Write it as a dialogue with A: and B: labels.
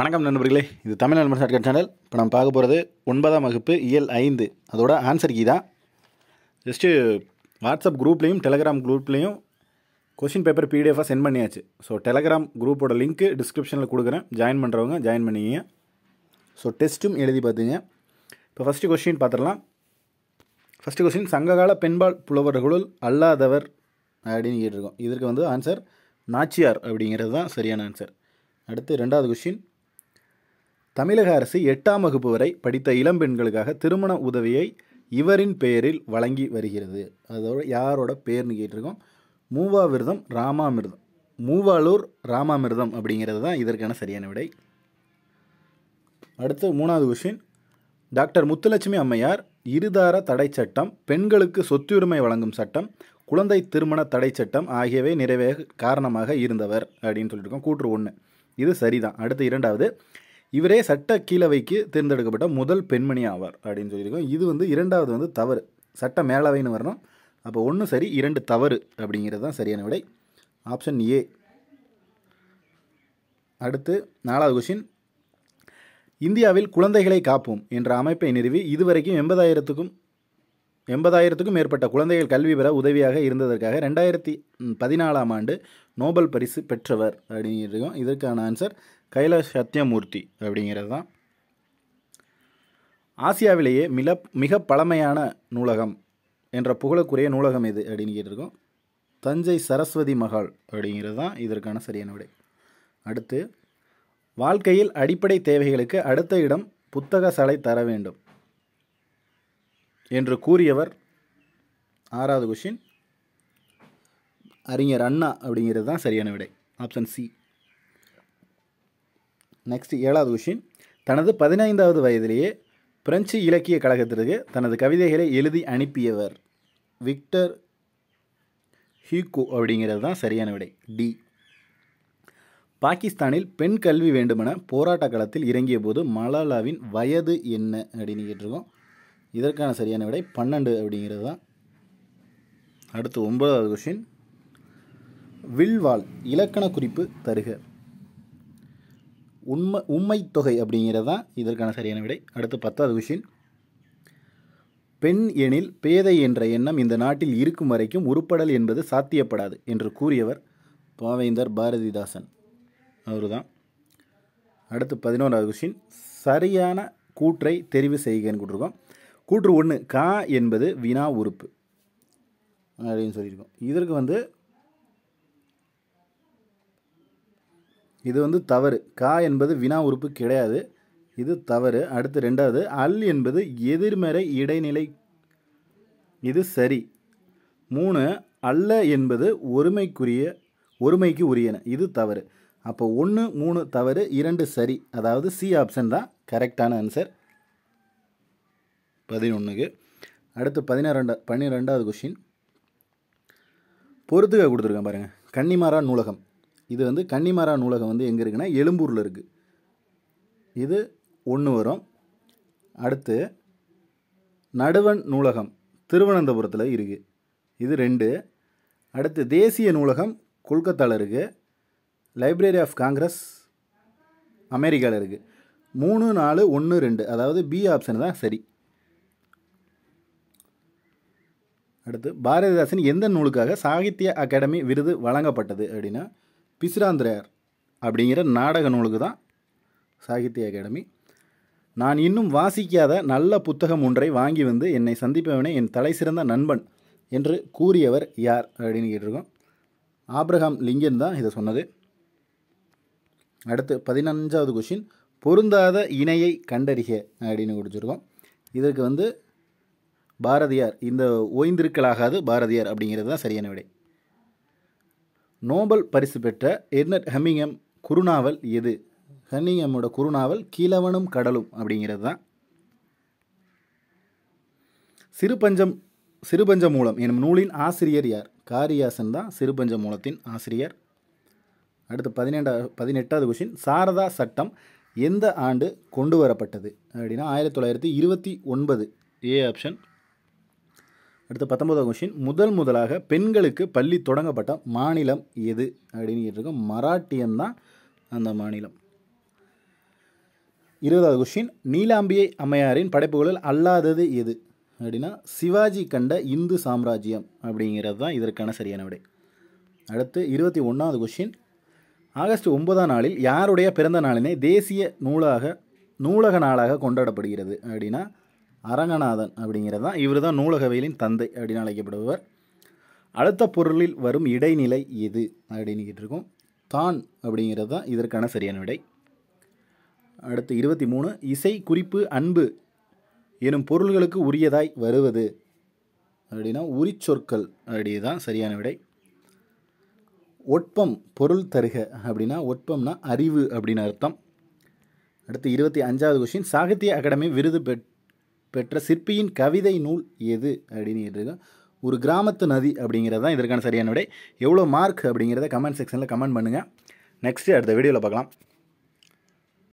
A: வணக்கம் நண்பர்களே இது தமிழ் நண்பர் ஷார்ட்கட் சேனல் இப்போ நம்ம பார்க்க போகிறது ஒன்பதாம் வகுப்பு இயல் ஐந்து அதோட ஆன்சர் கீ தான் ஜஸ்ட்டு வாட்ஸ்அப் குரூப்லேயும் டெலகிராம் குரூப்லேயும் கொஷின் பேப்பர் பிடிஎஃபாக சென்ட் பண்ணியாச்சு ஸோ டெலகிராம் குரூப்போட லிங்க்கு டிஸ்கிரிப்ஷனில் கொடுக்குறேன் ஜாயின் பண்ணுறவங்க ஜாயின் பண்ணிங்க ஸோ டெஸ்ட்டும் எழுதி பார்த்துங்க இப்போ ஃபஸ்ட்டு கொஷின் பார்த்துடலாம் ஃபஸ்ட்டு கொஷின் சங்ககால பெண்பால் புலவர்களுள் அல்லாதவர் அப்படின்னு கேட்டிருக்கோம் இதற்கு வந்து ஆன்சர் நாச்சியார் அப்படிங்கிறது தான் சரியான ஆன்சர் அடுத்து ரெண்டாவது கொஷின் தமிழக அரசு எட்டாம் வகுப்பு வரை படித்த இளம்பெண்களுக்காக திருமண உதவியை இவரின் பெயரில் வழங்கி வருகிறது அதோட யாரோட பேர்னு கேட்டிருக்கோம் மூவாவிரதம் ராமாமிர்தம் மூவாலூர் ராமாமிர்தம் அப்படிங்கிறது தான் இதற்கான சரியான விடை அடுத்து மூணாவது கொஷின் டாக்டர் முத்துலட்சுமி அம்மையார் இருதார தடை சட்டம் பெண்களுக்கு சொத்துரிமை வழங்கும் சட்டம் குழந்தை திருமண தடை சட்டம் ஆகியவை நிறைவே காரணமாக இருந்தவர் அப்படின்னு சொல்லியிருக்கோம் கூற்று ஒன்று இது சரிதான் அடுத்து இரண்டாவது இவரே சட்ட கீழவைக்கு தேர்ந்தெடுக்கப்பட்ட முதல் பெண்மணி ஆவார் அப்படின்னு சொல்லியிருக்கோம் இது வந்து இரண்டாவது வந்து தவறு சட்ட மேலவைன்னு வரணும் அப்போ ஒன்று சரி இரண்டு தவறு அப்படிங்கிறது தான் சரியான விடை ஆப்ஷன் ஏ அடுத்து நாலாவது கொஷின் இந்தியாவில் குழந்தைகளை காப்போம் என்ற அமைப்பை நிறுவி இதுவரைக்கும் எண்பதாயிரத்துக்கும் எண்பதாயிரத்துக்கும் மேற்பட்ட குழந்தைகள் கல்வி பெற உதவியாக இருந்ததற்காக ரெண்டாயிரத்தி பதினாலாம் ஆண்டு நோபல் பரிசு பெற்றவர் அப்படின்னு இதற்கான ஆன்சர் கைலாஷ் சத்யமூர்த்தி அப்படிங்கிறது தான் ஆசியாவிலேயே மில மிக பழமையான நூலகம் என்ற புகழுக்குரிய நூலகம் எது அப்படின்னு கேட்டிருக்கோம் தஞ்சை சரஸ்வதி மகால் அப்படிங்கிறது தான் இதற்கான சரியான விடை அடுத்து வாழ்க்கையில் அடிப்படை தேவைகளுக்கு அடுத்த இடம் புத்தக சாலை தர வேண்டும் என்று கூறியவர் ஆறாவது கொஷின் அறிஞர் அண்ணா அப்படிங்கிறது தான் சரியான விடை ஆப்ஷன் சி நெக்ஸ்ட் ஏழாவது கொஷின் தனது பதினைந்தாவது வயதிலேயே பிரெஞ்சு இலக்கிய கழகத்திற்கு தனது கவிதைகளை எழுதி அனுப்பியவர் விக்டர் ஹீகோ அப்படிங்கிறது தான் சரியான விடை டி பாகிஸ்தானில் பெண் கல்வி வேண்டுமென போராட்ட களத்தில் இறங்கிய போது மலாலாவின் வயது என்ன அப்படின்னு கேட்டிருக்கோம் இதற்கான சரியான விடை பன்னெண்டு அப்படிங்கிறது தான் அடுத்து ஒன்பதாவது கொஷின் வில்வால் இலக்கண குறிப்பு தருக உண்மை தொகை அப்படிங்கிறது தான் இதற்கான சரியான விடை அடுத்து பத்தாவது விஷயம் பெண் எனில் பேதை என்ற எண்ணம் இந்த நாட்டில் இருக்கும் வரைக்கும் உருப்படல் என்பது சாத்தியப்படாது என்று கூறியவர் பாவேந்தர் பாரதிதாசன் அவரு தான் அடுத்து பதினோராவது விஷயம் சரியான கூற்றை தெரிவு செய்கன்னு கொடுத்துருக்கோம் கூற்று ஒன்று கா என்பது வினா உறுப்பு அப்படின்னு சொல்லியிருக்கோம் இதற்கு வந்து இது வந்து தவறு கா என்பது வினா உறுப்பு கிடையாது இது தவறு அடுத்து ரெண்டாவது அல் என்பது எதிர்மறை இடைநிலை இது சரி மூணு அல்ல என்பது ஒருமைக்குரிய ஒருமைக்கு உரியன இது தவறு அப்போ ஒன்று மூணு தவறு இரண்டு சரி அதாவது சி ஆப்ஷன் தான் கரெக்டான ஆன்சர் பதினொன்றுக்கு அடுத்து பதினாறு பன்னிரெண்டாவது கொஷின் பொறுத்துக்க கொடுத்துருக்கேன் பாருங்கள் கன்னிமாரா நூலகம் இது வந்து கன்னிமரா நூலகம் வந்து எங்கே இருக்குன்னா எழும்பூரில் இருக்குது இது ஒன்று வரும் அடுத்து நடுவன் நூலகம் திருவனந்தபுரத்தில் இருக்குது இது ரெண்டு அடுத்து தேசிய நூலகம் கொல்கத்தாவில் இருக்குது லைப்ரரி ஆஃப் காங்கிரஸ் அமெரிக்காவில் இருக்குது மூணு நாலு ஒன்று ரெண்டு அதாவது பி ஆப்ஷன் தான் சரி அடுத்து பாரதிதாசன் எந்த நூலுக்காக சாகித்ய அகாடமி விருது வழங்கப்பட்டது அப்படின்னா பிசிராந்திரையார் அப்படிங்கிற நாடக நூலுக்கு தான் சாகித்ய அகாடமி நான் இன்னும் வாசிக்காத நல்ல புத்தகம் ஒன்றை வாங்கி வந்து என்னை சந்திப்பவனே என் தலை சிறந்த நண்பன் என்று கூறியவர் யார் அப்படின்னு கேட்டிருக்கோம் ஆப்ரஹாம் லிங்கன் தான் இதை சொன்னது அடுத்து பதினஞ்சாவது கொஷின் பொருந்தாத இணையை கண்டறிக அப்படின்னு கொடுத்துருக்கோம் இதற்கு வந்து பாரதியார் இந்த ஓய்ந்திருக்கலாகாது பாரதியார் அப்படிங்கிறது தான் சரியான விடை நோபல் பரிசு பெற்ற எர்னட் ஹெமிங்கம் குறுநாவல் எது ஹெமிங்கமோட குறுநாவல் கீழவனும் கடலும் அப்படிங்கிறது தான் சிறுபஞ்சம் சிறுபஞ்ச மூலம் எனும் நூலின் ஆசிரியர் யார் காரியாசன் தான் சிறுபஞ்ச மூலத்தின் ஆசிரியர் அடுத்து பதினெண்டாவது பதினெட்டாவது கொஷின் சாரதா சட்டம் எந்த ஆண்டு கொண்டு வரப்பட்டது அப்படின்னா ஆயிரத்தி தொள்ளாயிரத்தி இருபத்தி ஒன்பது ஏ ஆப்ஷன் அடுத்து பத்தொன்பதாம் கொஷின் முதல் முதலாக பெண்களுக்கு பள்ளி தொடங்கப்பட்ட மாநிலம் எது அப்படின்னு கேட்டிருக்கோம் மராட்டியம் தான் அந்த மாநிலம் இருபதாவது கொஷின் நீலாம்பியை அம்மையாரின் படைப்புகளில் அல்லாதது எது அப்படின்னா சிவாஜி கண்ட இந்து சாம்ராஜ்யம் அப்படிங்கிறது தான் இதற்கான சரியான விடை அடுத்து இருபத்தி ஒன்றாவது கொஷின் ஆகஸ்ட் ஒன்பதாம் நாளில் யாருடைய பிறந்த நாளினை தேசிய நூலாக நூலக நாளாக கொண்டாடப்படுகிறது அப்படின்னா அரங்கநாதன் அப்படிங்கிறது தான் இவர் தான் நூலகவியலின் தந்தை அப்படின்னு அழைக்கப்படுபவர் அழுத்த பொருளில் வரும் இடைநிலை எது அப்படின்னு கேட்டிருக்கோம் தான் அப்படிங்கிறது தான் இதற்கான சரியான விடை அடுத்து இருபத்தி மூணு இசை குறிப்பு அன்பு எனும் பொருள்களுக்கு உரியதாய் வருவது அப்படின்னா உரிச்சொற்கள் அப்படி தான் சரியான விடை ஒட்பம் பொருள் தருக அப்படின்னா ஒட்பம்னா அறிவு அப்படின்னு அர்த்தம் அடுத்து இருபத்தி அஞ்சாவது கொஷின் சாகித்ய அகாடமி விருது பெற் பெற்ற சிற்பியின் கவிதை நூல் எது அப்படின்னு கேட்டிருக்கோம் ஒரு கிராமத்து நதி அப்படிங்கிறது தான் இதற்கான சரியான விடை எவ்வளோ மார்க் அப்படிங்கிறத கமெண்ட் செக்ஷனில் கமெண்ட் பண்ணுங்கள் நெக்ஸ்ட்டு அடுத்த வீடியோவில் பார்க்கலாம்